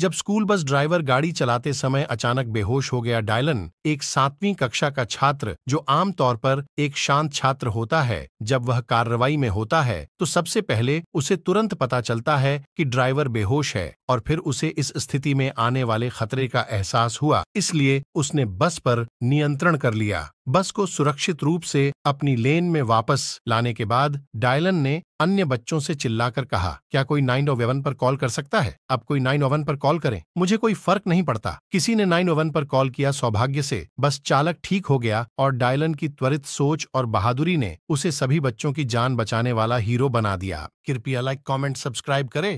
जब school bus driver गाड़ी चलाते समय अचानक बेहोश हो गया डायलन एक सातवीं कक्षा का छात्र जो आमतौर पर एक शांत छात्र होता है जब वह कार्रवाई में होता है तो सबसे पहले उसे तुरंत पता चलता है कि ड्राइवर बेहोश है और फिर उसे इस स्थिति में आने वाले खतरे का एहसास हुआ इसलिए उसने बस पर नियंत्रण कर लिया बस को सुरक्षित रूप से अपनी लेन में वापस लाने के बाद डायलन ने अन्य बच्चों से चिल्लाकर कहा क्या कोई नाइन ओवन पर कॉल कर सकता है अब कोई नाइन ओवन पर कॉल करें मुझे कोई फर्क नहीं पड़ता किसी ने नाइन ओवन पर कॉल किया सौभाग्य से बस चालक ठीक हो गया और डायलन की त्वरित सोच और बहादुरी ने उसे सभी बच्चों की जान बचाने वाला हीरो बना दिया कृपया लाइक कॉमेंट सब्सक्राइब करे